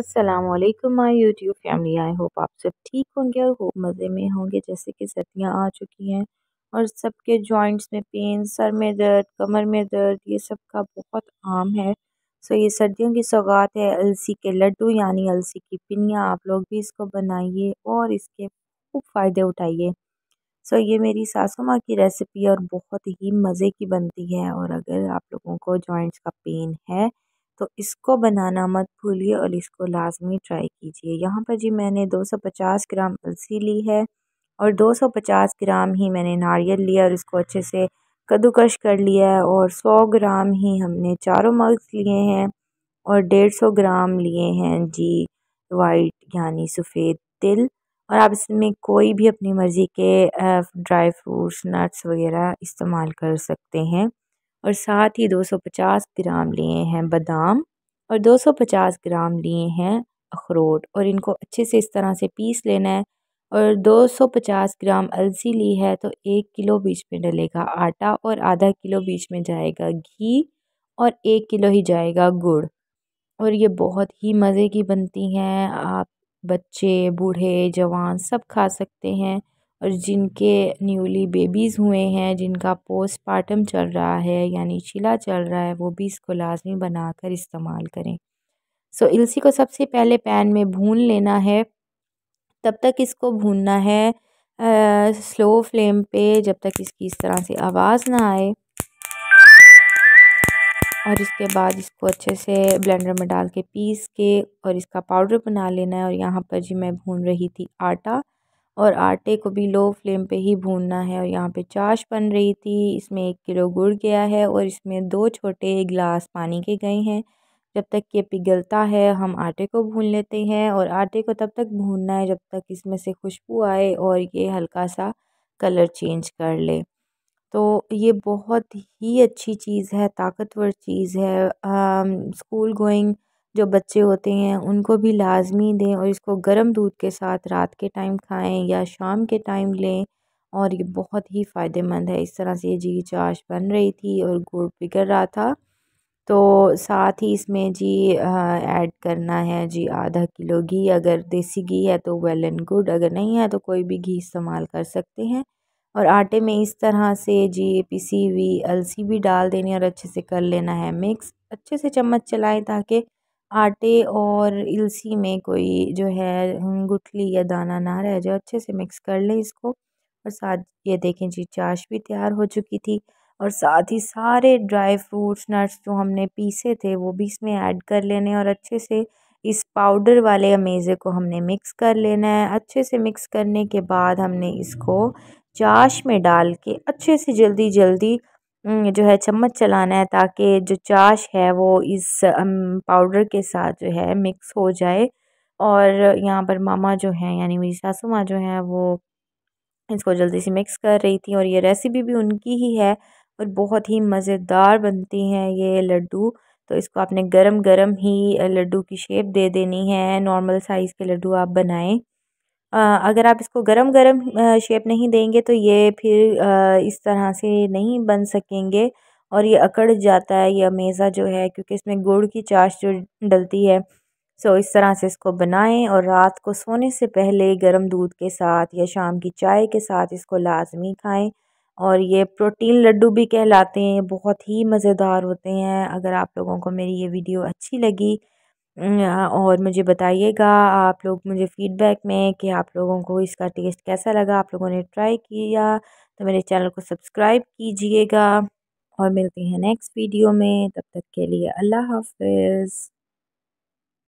Aslam my YouTube family I hope आप सब ठीक होंगे और खूब मज़े में होंगे जैसे कि सर्दियाँ आ चुकी हैं और सबके जॉइंट्स में पेन सर में दर्द कमर में दर्द ये सब का बहुत आम है सो ये सर्दियों की सौगात है अलसी के लड्डू यानी अलसी की पिनियाँ आप लोग भी इसको बनाइए और इसके खूब फ़ायदे उठाइए सो ये मेरी सासू माँ की रेसिपी और बहुत ही मज़े की बनती है और अगर आप लोगों को जॉइंट्स का पेन है तो इसको बनाना मत भूलिए और इसको लाजमी ट्राई कीजिए यहाँ पर जी मैंने 250 ग्राम अलसी ली है और 250 ग्राम ही मैंने नारियल लिया और इसको अच्छे से कद्दूकश कर लिया है और 100 ग्राम ही हमने चारों मग्स लिए हैं और 150 ग्राम लिए हैं जी वाइट यानी सफ़ेद तिल और आप इसमें कोई भी अपनी मर्ज़ी के ड्राई फ्रूट्स नट्स वगैरह इस्तेमाल कर सकते हैं और साथ ही दो सौ पचास ग्राम लिए हैं बादाम और दो सौ पचास ग्राम लिए हैं अखरोट और इनको अच्छे से इस तरह से पीस लेना है और दो सौ पचास ग्राम अलसी ली है तो एक किलो बीच में डलेगा आटा और आधा किलो बीच में जाएगा घी और एक किलो ही जाएगा गुड़ और ये बहुत ही मज़े की बनती हैं आप बच्चे बूढ़े जवान सब खा सकते हैं और जिनके न्यूली बेबीज हुए हैं जिनका पोस्टमार्टम चल रहा है यानी चिला चल रहा है वो भी इसको लाजमी बनाकर इस्तेमाल करें सो इलसी को सबसे पहले पैन में भून लेना है तब तक इसको भूनना है आ, स्लो फ्लेम पे जब तक इसकी इस तरह से आवाज़ ना आए और इसके बाद इसको अच्छे से ब्लेंडर में डाल के पीस के और इसका पाउडर बना लेना है और यहाँ पर जी मैं भून रही थी आटा और आटे को भी लो फ्लेम पे ही भूनना है और यहाँ पे चाश बन रही थी इसमें एक किलो गुड़ गया है और इसमें दो छोटे गिलास पानी के गए हैं जब तक ये पिघलता है हम आटे को भून लेते हैं और आटे को तब तक भूनना है जब तक इसमें से खुशबू आए और ये हल्का सा कलर चेंज कर ले तो ये बहुत ही अच्छी चीज़ है ताकतवर चीज़ है स्कूल गोइंग जो बच्चे होते हैं उनको भी लाजमी दें और इसको गर्म दूध के साथ रात के टाइम खाएं या शाम के टाइम लें और ये बहुत ही फ़ायदेमंद है इस तरह से ये जी चाश बन रही थी और गुड़ पिघल रहा था तो साथ ही इसमें जी ऐड करना है जी आधा किलो घी अगर देसी घी है तो वेल एंड गुड अगर नहीं है तो कोई भी घी इस्तेमाल कर सकते हैं और आटे में इस तरह से जी पिसी हुई अलसी भी डाल देनी और अच्छे से कर लेना है मिक्स अच्छे से चम्मच चलाएं ताकि आटे और इलसी में कोई जो है हम्म, गुठली या दाना ना रह जाए अच्छे से मिक्स कर लें इसको और साथ ये देखें जी चाश भी तैयार हो चुकी थी और साथ ही सारे ड्राई फ्रूट्स नट्स जो हमने पीसे थे वो भी इसमें ऐड कर लेने और अच्छे से इस पाउडर वाले अमेज़े को हमने मिक्स कर लेना है अच्छे से मिक्स करने के बाद हमने इसको चाश में डाल के अच्छे से जल्दी जल्दी जो है चम्मच चलाना है ताकि जो चाश है वो इस पाउडर के साथ जो है मिक्स हो जाए और यहाँ पर मामा जो हैं यानी मेरी सासू माँ जो हैं वो इसको जल्दी से मिक्स कर रही थी और ये रेसिपी भी उनकी ही है और बहुत ही मज़ेदार बनती हैं ये लड्डू तो इसको आपने गरम गरम ही लड्डू की शेप दे देनी है नॉर्मल साइज़ के लड्डू आप बनाएं अगर आप इसको गरम गरम शेप नहीं देंगे तो ये फिर इस तरह से नहीं बन सकेंगे और ये अकड़ जाता है ये अमेज़ा जो है क्योंकि इसमें गुड़ की चाश जो डलती है सो इस तरह से इसको बनाएं और रात को सोने से पहले गर्म दूध के साथ या शाम की चाय के साथ इसको लाजमी खाएं और ये प्रोटीन लड्डू भी कहलाते हैं बहुत ही मज़ेदार होते हैं अगर आप लोगों को मेरी ये वीडियो अच्छी लगी और मुझे बताइएगा आप लोग मुझे फ़ीडबैक में कि आप लोगों को इसका टेस्ट कैसा लगा आप लोगों ने ट्राई किया तो मेरे चैनल को सब्सक्राइब कीजिएगा और मिलते हैं नेक्स्ट वीडियो में तब तक के लिए अल्लाह हाफ़िज़